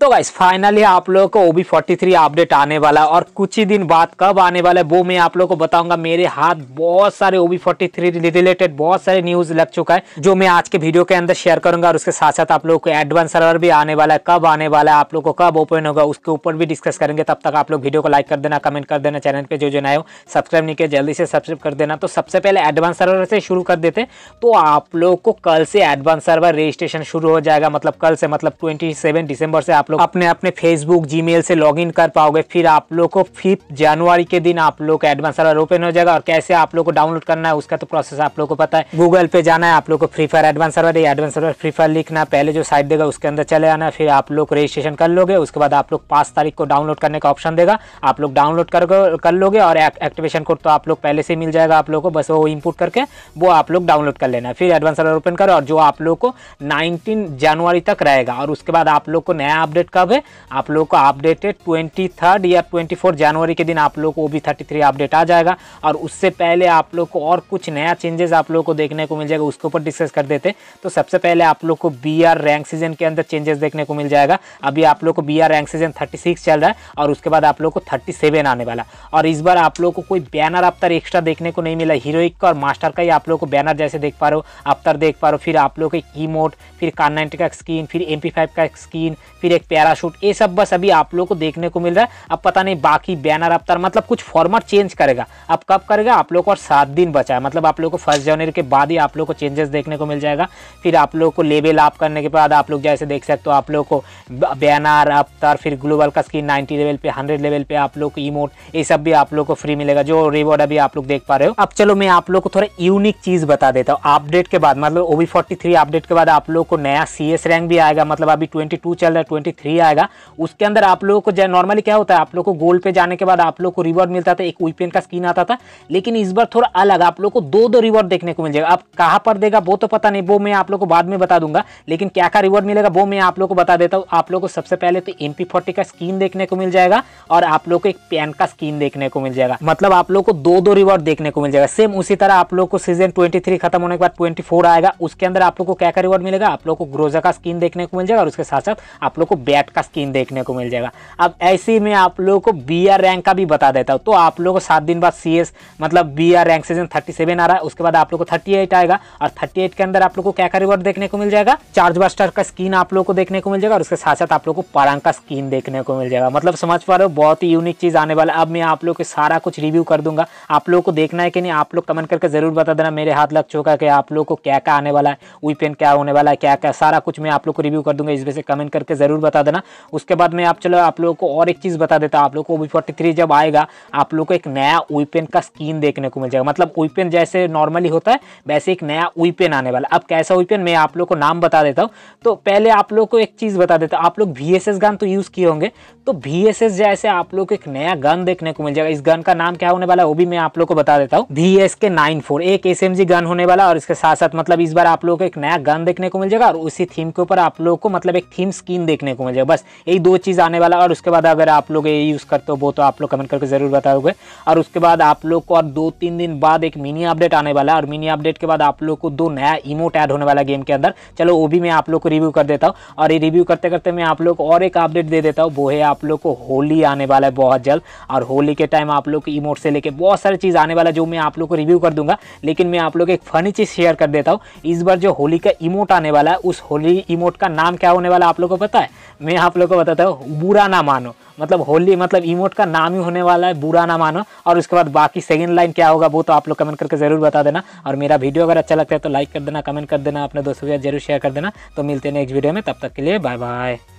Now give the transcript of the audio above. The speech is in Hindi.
तो गाइस फाइनली आप लोगों को ओबी फोर्टी थ्री अपडेट आने वाला है और कुछ ही दिन बाद कब आने वाला है वो मैं आप लोगों को बताऊंगा मेरे हाथ बहुत सारे ओबी फोर्टी थ्री रिलेटेड बहुत सारे न्यूज लग चुका है जो मैं आज के वीडियो के अंदर शेयर करूंगा और उसके साथ साथ आप लोगों को एडवांस सर्वर भी आने वाला है कब आने वाला है आप लोग को कब ओपन होगा उसके ऊपर भी डिस्कस करेंगे तब तक आप लोग वीडियो को लाइक कर देना कमेंट कर देना चैनल पर जो जो नए हो सब्सक्राइब नहीं किया जल्दी से सब्सक्राइब कर देना तो सबसे पहले एडवांस सर्वर से शुरू कर देते तो आप लोग को कल से एडवांस सर्वर रजिस्ट्रेशन शुरू हो जाएगा मतलब कल से मतलब ट्वेंटी सेवन दिसंबर से आप लोग अपने अपने फेसबुक जीमेल से लॉगिन कर पाओगे फिर आप लोग को फिफ्थ जनवरी के दिन आप लोग एडवांस सर्वर ओपन हो जाएगा और कैसे आप लोग को डाउनलोड करना है उसका तो प्रोसेस आप लोग को पता है गूगल पे जाना है आप लोग को free fire advance server advance server free fire लिखना पहले जो साइट देगा उसके अंदर चले आना फिर आप लोग रजिस्ट्रेशन कर लोगे उसके बाद आप लोग पांच तारीख को डाउनलोड करने का ऑप्शन देगा आप लोग डाउनलोड कर कर लोगे और एक्टिवेशन कोड तो आप लोग पहले से मिल जाएगा आप लोग को बस वो इनपुट करके वो आप लोग डाउनलोड कर लेना फिर एडवांस सर्वर ओपन करो और जो आप लोग को नाइनटीन जनवरी तक रहेगा और उसके बाद आप लोग को नया अपडेट कब है आप लोगों का अपडेटेड ट्वेंटी थर्ड या ट्वेंटी फोर्थ जनवरी के दिन आप लोगों को O B thirty three update आ जाएगा और उससे पहले आप लोग को और कुछ नया चेंजेस आप लोगों को देखने को मिल जाएगा उसके ऊपर डिस्कस कर देते तो सबसे पहले आप लोग को बी आर रैंक सीजन के अंदर चेंजेस देखने को मिल जाएगा अभी आप लोग को B R rank season thirty six चल रहा है और उसके बाद आप लोग को थर्टी सेवन आने वाला और इस बार आप लोग को कोई बैनर अवतार एक्स्ट्रा देखने को नहीं मिला हीरोइक का और मास्टर का ही आप लोग को बैनर जैसे देख पा रहे हो अवतार देख पा रहे हो फिर आप लोग की मोड फिर कर्नाटक का स्क्रीन फिर एम का स्क्रीन फिर एक पैराशूट ये सब बस अभी आप लोग को देखने को मिल रहा है अब पता नहीं बाकी बैनर अवतार मतलब कुछ फॉर्मेट चेंज करेगा अब कब करेगा आप लोग को और सात दिन बचा है मतलब आप लोग को फर्स्ट जनवरी के बाद ही आप लोग को चेंजेस देखने को मिल जाएगा फिर आप लोग को लेवल आप करने के बाद आप लोग जैसे देख सकते हो आप लोग को बैनर अवतार फिर ग्लोबल का स्क्रीन नाइन्टी लेवल पे हंड्रेड लेवल पे आप लोग को इमोट ये सब भी आप लोग को फ्री मिलेगा जो रिवॉर्ड अभी आप लोग देख पा रहे हो अब चलो मैं आप लोग को थोड़ा यूनिक चीज़ बता देता हूँ अपडेट के बाद मतलब ओवी फोर्टी अपडेट के बाद आप लोग को नया सी रैंक भी आएगा मतलब अभी ट्वेंटी चल रहा है ट्वेंटी थ्री आएगा उसके अंदर आप लोगों को नॉर्मली क्या होता है आप लोगों को गोल्ड पे जाने के बाद आप लोगों को रिवॉर्ड मिलता था एक वीपेन का स्किन आता था लेकिन इस बार थोड़ा अलग आप लोग को दो दो रिवॉर्ड देखने को मिल जाएगा आप कहाँ पर देगा वो तो पता नहीं वो मैं आप लोग को बाद में बता दूंगा लेकिन क्या क्या रिवॉर्ड मिलेगा वो मैं आप लोग को बता देता हूँ आप लोग को सबसे पहले तो एम का स्किन देखने को मिल जाएगा और आप लोग को एक पैन का स्किन देखने को मिल जाएगा मतलब आप लोग को दो दो रिवॉर्ड देखने को मिल जाएगा सेम उसी तरह आप लोग को सीजन ट्वेंटी खत्म होने के बाद ट्वेंटी आएगा उसके अंदर आप लोग को क्या क्या रिवॉर्ड मिलेगा आप लोग को ग्रोजा का स्किन देखने को मिल जाएगा और उसके साथ साथ आप लोग को बैट का स्किन देखने को मिल जाएगा अब ऐसे में आप लोगों को बी आर रैंक का भी बता देता हूँ तो आप लोगों को सात दिन बाद सी एस मतलब B R rank season thirty seven आ रहा है उसके बाद आप लोग को थर्टी एट आएगा और थर्टी एट के अंदर आप लोग को क्या का रिवॉर्ड देखने को मिल जाएगा चार्ज बस्टर का स्किन आप लोग को देखने को मिल जाएगा और उसके साथ साथ आप लोग को पारंग का स्किन देखने को मिल जाएगा मतलब समझ पा रहे हो बहुत ही यूनिक चीज़ आने वाला अब मैं आप लोग के सारा कुछ रिव्यू कर दूंगा आप लोग को देखना है कि नहीं आप लोग कमेंट करके जरूर बता देना मेरे हाथ लग चुका कि आप लोग को क्या क्या आने वाला है वीपेन क्या होने वाला है क्या क्या सारा कुछ मैं आप लोग को रिव्यू कर दूंगा इस वजह से कमेंट करके जरूर बता बता देना उसके बाद में आप चलो आप लोगों को और एक चीज़ बता देता आप लोग को वी फोर्टी जब आएगा आप लोग को एक नया वीपेन e का स्किन देखने को मिल जाएगा मतलब वीपेन e जैसे नॉर्मली होता है वैसे एक नया वीपेन e आने वाला अब कैसा वीपेन मैं आप लोग को नाम बता देता हूँ तो पहले आप लोग को एक चीज़ बता देता आप लोग वी गन तो यूज़ किए होंगे तो वी जैसे आप लोग को एक नया गन देखने को मिल जाएगा इस गन का नाम क्या होने वाला है वो भी मैं आप लोग को बता देता हूँ V S K nine four एक एस गन होने वाला और इसके साथ साथ मतलब इस बार आप लोग को एक नया गन देखने को मिल जाएगा और उसी थीम के ऊपर आप लोग को मतलब एक थीम स्किन देखने को आपको मिल जाएगा बस यही दो चीज़ आने वाला और उसके बाद अगर आप लोग ये यूज़ करते हो वो तो आप लोग कमेंट करके ज़रूर बताओगे और उसके बाद आप लोग को और दो तीन दिन बाद एक मिनी अपडेट आने वाला है और मिनी अपडेट के बाद आप लोग को दो नया इमोट ऐड होने वाला गेम के अंदर चलो वो भी मैं आप लोग को रिव्यू कर देता हूँ और ये रिव्यू करते करते मैं आप लोग को और एक अपडेट दे देता हूँ वो है आप लोग को होली आने वाला है बहुत जल्द और होली के टाइम आप लोग को इमोट से लेकर बहुत सारी चीज़ आने वाला जो मैं आप लोग को रिव्यू कर दूंगा लेकिन मैं आप लोग एक फनी चीज़ शेयर कर देता हूँ इस बार जो होली का इमोट आने वाला है उस होली इमोट का नाम क्या होने वाला आप लोग को पता है मैं आप लोग को बताता हूँ बुरा ना मानो मतलब होली मतलब इमोट का नाम ही होने वाला है बुरा ना मानो और उसके बाद बाकी सेकेंड लाइन क्या होगा वो तो आप लोग कमेंट करके ज़रूर बता देना और मेरा वीडियो अगर अच्छा लगता है तो लाइक कर देना कमेंट कर देना अपने दोस्तों के साथ जरूर शेयर कर देना तो मिलते हैं नेक्स्ट वीडियो में तब तक के लिए बाय बाय